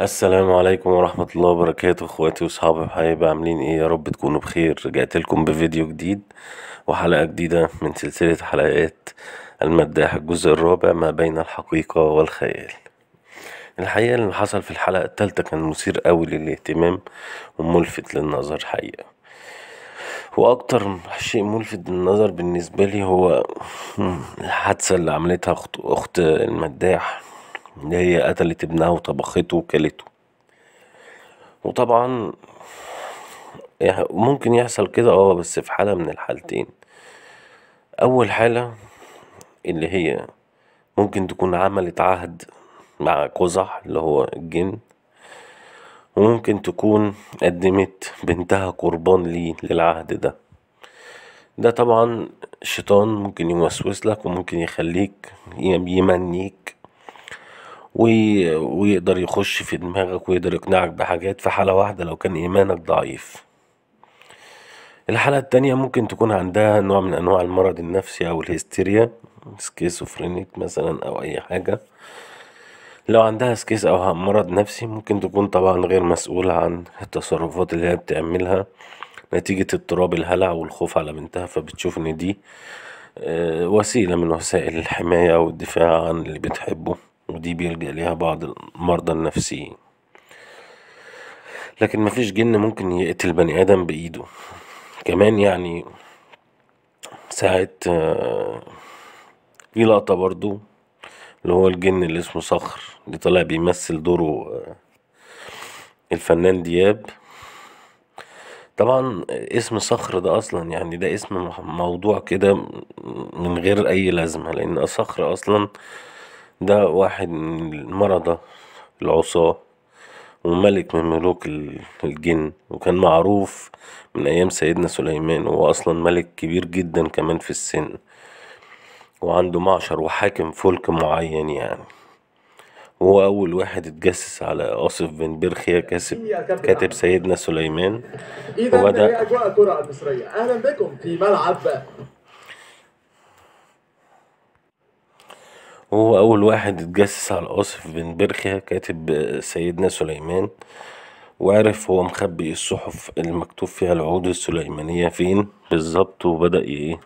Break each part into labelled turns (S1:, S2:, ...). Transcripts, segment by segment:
S1: السلام عليكم ورحمة الله وبركاته اخواتي واصحابي وحبايبي عاملين ايه يا رب تكونوا بخير رجعت لكم بفيديو جديد وحلقة جديدة من سلسلة حلقات المداح الجزء الرابع ما بين الحقيقة والخيال الحقيقة اللي حصل في الحلقة التالتة كان مثير قوي للاهتمام وملفت للنظر حقيقة واكتر شيء ملفت للنظر بالنسبة لي هو الحادثة اللي عملتها أخت المداح اللي هي قتلت ابنها وطبخته وكلته وطبعا ممكن يحصل كده اه بس في حالة من الحالتين أول حالة اللي هي ممكن تكون عملت عهد مع قزح اللي هو الجن وممكن تكون قدمت بنتها قربان ليه للعهد ده ده طبعا الشيطان ممكن يوسوس لك وممكن يخليك يمنيك ويقدر يخش في دماغك ويقدر يقنعك بحاجات في حالة واحدة لو كان إيمانك ضعيف الحالة التانية ممكن تكون عندها نوع من أنواع المرض النفسي أو الهستيريا سكيزوفرينيك مثلا أو أي حاجة لو عندها سكيس أو مرض نفسي ممكن تكون طبعا غير مسؤولة عن التصرفات اللي هي بتعملها نتيجة اضطراب الهلع والخوف على بنتها فبتشوف إن دي آه، وسيلة من وسائل الحماية والدفاع عن اللي بتحبه ودي بيلجأ ليها بعض المرضى النفسيين لكن مفيش جن ممكن يقتل بني آدم بإيده كمان يعني ساعة آه، في لقطة برضو اللي هو الجن اللي اسمه صخر اللي طلع بيمثل دوره آه، الفنان دياب طبعا اسم صخر ده اصلا يعني ده اسم موضوع كده من غير اي لازمه لان صخر اصلا ده واحد من المرضى العصاة وملك من ملوك الجن وكان معروف من أيام سيدنا سليمان وهو أصلا ملك كبير جدا كمان في السن وعنده معشر وحاكم فلك معين يعني وهو أول واحد اتجسس على آصف بن برخيا كاتب كاتب سيدنا سليمان وبدأ أجواء الكرة المصرية أهلا بكم في ملعب وهو أول واحد اتجسس على قاصف بن برخيا كاتب سيدنا سليمان وعرف هو مخبي إيه الصحف المكتوب فيها العهود السليمانية فين بالظبط وبدأ إيه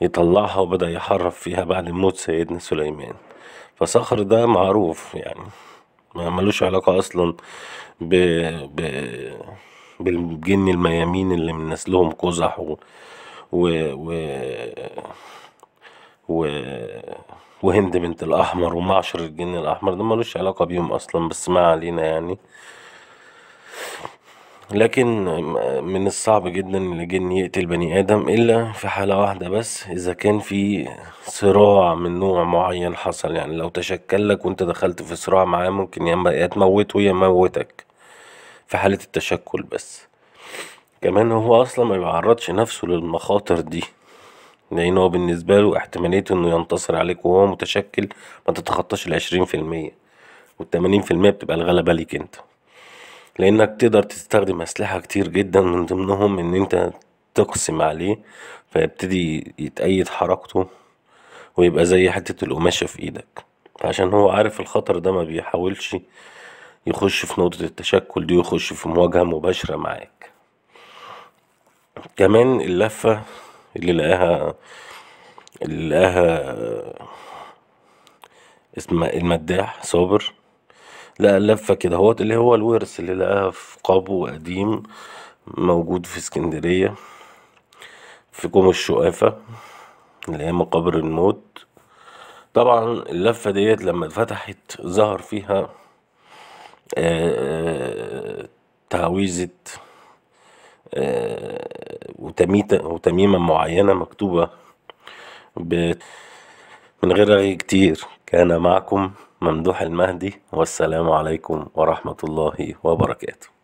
S1: يطلعها وبدأ يحرف فيها بعد موت سيدنا سليمان فصخر ده معروف يعني ما ملوش علاقة أصلا ب... ب... بالجن الميامين اللي من نسلهم قزح و... و... و... و وهند بنت الأحمر ومعشر الجن الأحمر ده ملوش علاقة بيهم أصلا بس ما علينا يعني لكن من الصعب جدا ان الجن يقتل بني ادم الا في حاله واحده بس اذا كان في صراع من نوع معين حصل يعني لو تشكل لك وانت دخلت في صراع معاه ممكن يا تموته يا يموتك في حاله التشكل بس كمان هو اصلا ما بيعرضش نفسه للمخاطر دي لان يعني هو بالنسبه له احتماليه انه ينتصر عليك وهو متشكل ما تتخطاش العشرين في المية والتمانين في المية بتبقى الغلبه ليك انت لانك تقدر تستخدم اسلحه كتير جدا من ضمنهم ان انت تقسم عليه فيبتدي يتأيد حركته ويبقى زي حتة القماشة في ايدك عشان هو عارف الخطر ده ما بيحاولش يخش في نقطة التشكل دي ويخش في مواجهة مباشرة معاك كمان اللفة اللي لقاها اللي لقاها اسم المداح صابر لقى لفة كده هو اللي هو الورث اللي لقاها في قابو قديم موجود في اسكندرية في كوم الشقافة اللي هي مقابر الموت طبعا اللفة ديت لما اتفتحت ظهر فيها آه، آه، تعويذة آه، وتميمة معينة مكتوبة من غير رأي كتير كان معكم ممدوح المهدي والسلام عليكم ورحمة الله وبركاته